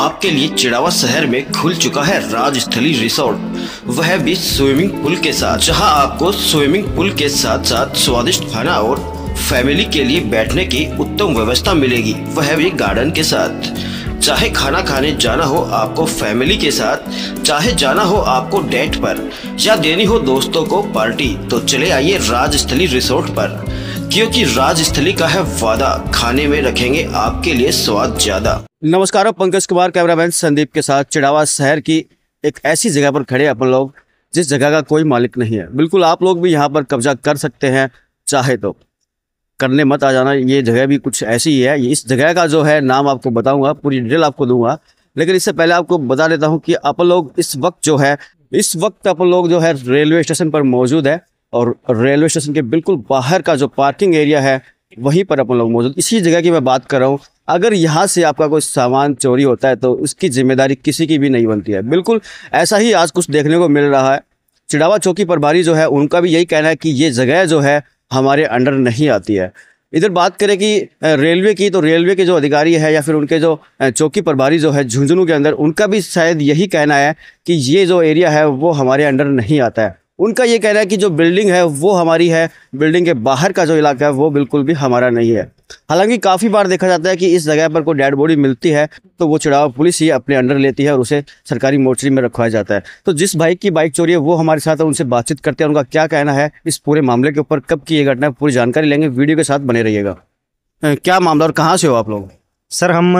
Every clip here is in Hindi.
आपके लिए चिड़ावा शहर में खुल चुका है राजस्थली रिसोर्ट वह भी स्विमिंग पूल के साथ जहां आपको स्विमिंग पूल के साथ साथ स्वादिष्ट खाना और फैमिली के लिए बैठने की उत्तम व्यवस्था मिलेगी वह भी गार्डन के साथ चाहे खाना खाने जाना हो आपको फैमिली के साथ चाहे जाना हो आपको डेट पर या देनी हो दोस्तों को पार्टी तो चले आइए राजस्थली रिसोर्ट पर क्योंकि राजस्थली का है वादा खाने में रखेंगे आपके लिए स्वाद ज्यादा नमस्कार पंकज कुमार कैमरामैन संदीप के साथ चिड़ावा शहर की एक ऐसी जगह पर खड़े अपन लोग जिस जगह का कोई मालिक नहीं है बिल्कुल आप लोग भी यहाँ पर कब्जा कर सकते हैं चाहे तो करने मत आ जाना ये जगह भी कुछ ऐसी ही है इस जगह का जो है नाम आपको बताऊंगा पूरी डिटेल आपको दूंगा लेकिन इससे पहले आपको बता देता हूँ कि अपन लोग इस वक्त जो है इस वक्त अपन लोग जो है रेलवे स्टेशन पर मौजूद है और रेलवे स्टेशन के बिल्कुल बाहर का जो पार्किंग एरिया है वहीं पर अपन लोग मौजूद इसी जगह की मैं बात कर रहा हूँ अगर यहाँ से आपका कोई सामान चोरी होता है तो उसकी जिम्मेदारी किसी की भी नहीं बनती है बिल्कुल ऐसा ही आज कुछ देखने को मिल रहा है चिड़ावा चौकी प्रभारी जो है उनका भी यही कहना है कि ये जगह जो है हमारे अंडर नहीं आती है इधर बात करें कि रेलवे की तो रेलवे के जो अधिकारी है या फिर उनके जो चौकी प्रभारी जो है झुंझुनू के अंदर उनका भी शायद यही कहना है कि ये जो एरिया है वो हमारे अंडर नहीं आता है उनका ये कहना है कि जो बिल्डिंग है वो हमारी है बिल्डिंग के बाहर का जो इलाका है वो बिल्कुल भी हमारा नहीं है हालांकि काफ़ी बार देखा जाता है कि इस जगह पर कोई डेड बॉडी मिलती है तो वो चुड़ाव पुलिस ही अपने अंडर लेती है और उसे सरकारी मोर्चरी में रखवाया जाता है तो जिस बाइक की बाइक चोरी है वो हमारे साथ उनसे बातचीत करते हैं उनका क्या कहना है इस पूरे मामले के ऊपर कब की ये घटना पूरी जानकारी लेंगे वीडियो के साथ बने रहिएगा क्या मामला और कहाँ से हो आप लोग सर हम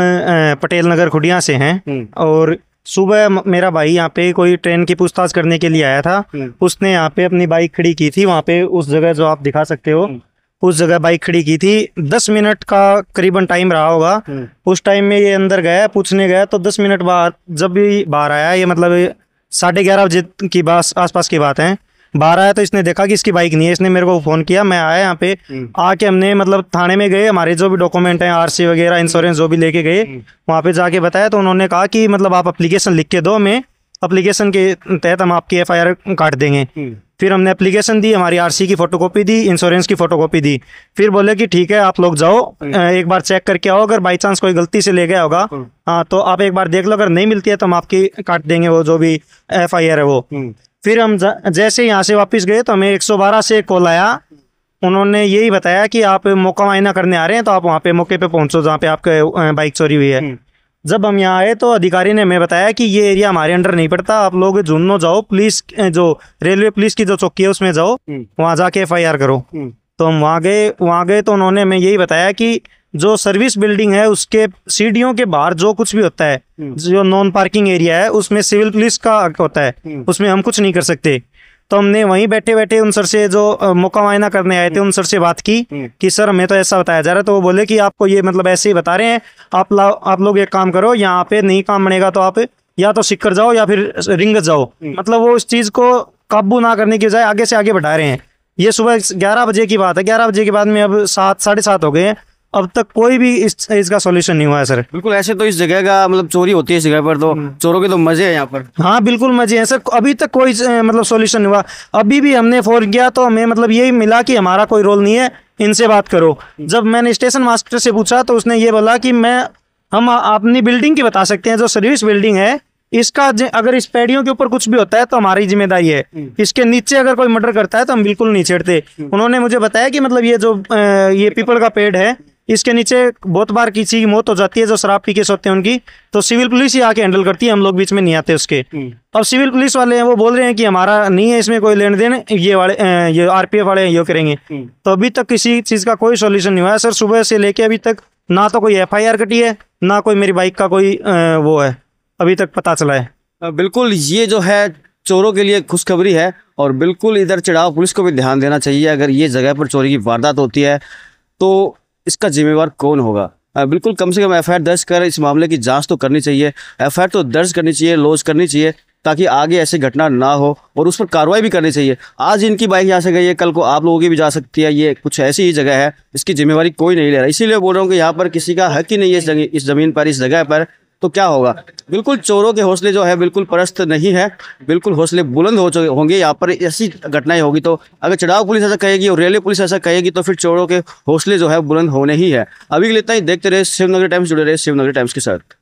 पटेल नगर खुडिया से हैं हम्म। और सुबह मेरा भाई यहाँ पे कोई ट्रेन की पूछताछ करने के लिए आया था हम्म। उसने यहाँ पे अपनी बाइक खड़ी की थी वहाँ पे उस जगह जो आप दिखा सकते हो हम्म। उस जगह बाइक खड़ी की थी दस मिनट का करीबन टाइम रहा होगा हम्म। उस टाइम में ये अंदर गया पूछने गया तो दस मिनट बाद जब भी बाहर आया ये मतलब साढ़े ग्यारह बजे की बात आसपास की बात है बाहर आया तो इसने देखा कि इसकी बाइक नहीं है इसने मेरे को फ़ोन किया मैं आया यहाँ पे हम्म। आके हमने मतलब थाने में गए हमारे जो भी डॉक्यूमेंट हैं आरसी वगैरह इंश्योरेंस हम्म। जो भी लेके गए हम्म। वहाँ पे जाके बताया तो उन्होंने कहा कि मतलब आप अप्लीकेशन लिख के दो हमें अप्लीकेशन के तहत हम आपकी एफ काट देंगे फिर हमने अप्लीकेशन दी हमारी आरसी की फोटोकॉपी दी इंश्योरेंस की फोटोकॉपी दी फिर बोले कि ठीक है आप लोग जाओ एक बार चेक करके आओ अगर बाई चांस कोई गलती से ले गया होगा हाँ तो आप एक बार देख लो अगर नहीं मिलती है तो हम आपकी काट देंगे वो जो भी एफ है वो फिर हम जैसे यहाँ से वापस गए तो हमें 112 से कॉल आया उन्होंने यही बताया कि आप मौका मायना करने आ रहे हैं तो आप वहाँ पे मौके पे पहुँचो जहाँ पे आपके बाइक चोरी हुई है हम्म। जब हम यहाँ आए तो अधिकारी ने हमें बताया कि ये एरिया हमारे अंडर नहीं पड़ता आप लोग झुन्नो जाओ पुलिस जो रेलवे पुलिस की जो चौकी है उसमें जाओ हम्म। वहाँ जाके एफ करो हम्म। तो हम वहाँ गए वहाँ गए तो उन्होंने हमें यही बताया कि जो सर्विस बिल्डिंग है उसके सीढ़ियों के बाहर जो कुछ भी होता है हम्म। जो नॉन पार्किंग एरिया है उसमें सिविल पुलिस का होता है हम्म। उसमें हम कुछ नहीं कर सकते तो हमने वहीं बैठे बैठे उन सर से जो मौका मायना करने आए थे हम्म। उन सर से बात की कि सर हमें तो ऐसा बताया जा रहा है तो वो बोले कि आपको ये मतलब ऐसे ही बता रहे हैं आप ला, आप लोग एक काम करो यहाँ पे नहीं काम बनेगा तो आप या तो सिक्कर जाओ या फिर रिंग जाओ मतलब वो इस चीज को काबू ना करने की बजाय आगे से आगे बढ़ा रहे हैं ये सुबह ग्यारह बजे की बात है ग्यारह बजे के बाद में अब सात साढ़े सात हो गए हैं अब तक कोई भी इस इसका सोल्यूशन नहीं हुआ है सर बिल्कुल ऐसे तो इस जगह का मतलब चोरी होती है इस जगह पर तो हम्म। चोरों के तो मजे हैं यहाँ पर हाँ बिल्कुल मजे हैं सर अभी तक कोई मतलब सोल्यूशन नहीं हुआ अभी भी हमने फोन किया तो हमें मतलब यही मिला कि हमारा कोई रोल नहीं है इनसे बात करो हम्म। जब मैंने स्टेशन मास्टर से पूछा तो उसने ये बोला कि मैं हम अपनी बिल्डिंग की बता सकते हैं जो सर्विस बिल्डिंग है इसका अगर इस पेड़ियों के ऊपर कुछ भी होता है तो हमारी जिम्मेदारी है हम्म। इसके नीचे अगर कोई मर्डर करता है तो हम बिल्कुल नहीं छेड़ते उन्होंने मुझे बताया कि मतलब ये जो ये पीपल का पेड़ है इसके नीचे बहुत बार किसी की मौत हो जाती है जो शराब पी के सोते हैं उनकी तो सिविल पुलिस ही आके हैंडल करती है हम लोग बीच में नहीं आते उसके हम्म। अब सिविल पुलिस वाले हैं वो बोल रहे हैं कि हमारा नहीं है इसमें कोई लेन देन ये वाले ये आरपीएफ वाले ये करेंगे हम्म। तो अभी तक किसी चीज़ का कोई सोल्यूशन नहीं हुआ सर सुबह से लेके अभी तक ना तो कोई एफ कटी है ना कोई मेरी बाइक का कोई वो है अभी तक पता चला है बिल्कुल ये जो है चोरों के लिए खुशखबरी है और बिल्कुल इधर चढ़ाव पुलिस को भी ध्यान देना चाहिए अगर ये जगह पर चोरी की वारदात होती है तो इसका जिम्मेवार कौन होगा बिल्कुल कम से कम एफ दर्ज कर इस मामले की जांच तो करनी चाहिए एफ तो दर्ज करनी चाहिए लॉज करनी चाहिए ताकि आगे ऐसी घटना ना हो और उस पर कार्रवाई भी करनी चाहिए आज इनकी बाइक यहाँ से गई है कल को आप लोगों की भी जा सकती है ये कुछ ऐसी ही जगह है इसकी जिम्मेवारी कोई नहीं ले रहा इसीलिए बोल रहा हूँ कि यहाँ पर किसी का हक ही नहीं है इस जमीन पर इस जगह पर तो क्या होगा बिल्कुल चोरों के हौसले जो है बिल्कुल परस्त नहीं है बिल्कुल हौसले बुलंद हो चुके होंगे यहाँ पर ऐसी घटनाएं होगी तो अगर चढ़ाव पुलिस ऐसा कहेगी और रेलवे पुलिस ऐसा कहेगी तो फिर चोरों के हौसले जो है बुलंद होने ही है अभी के लिए इतना ही देखते रहे शिवनगरी टाइम्स जुड़े रहे शिवनगरी टाइम्स के साथ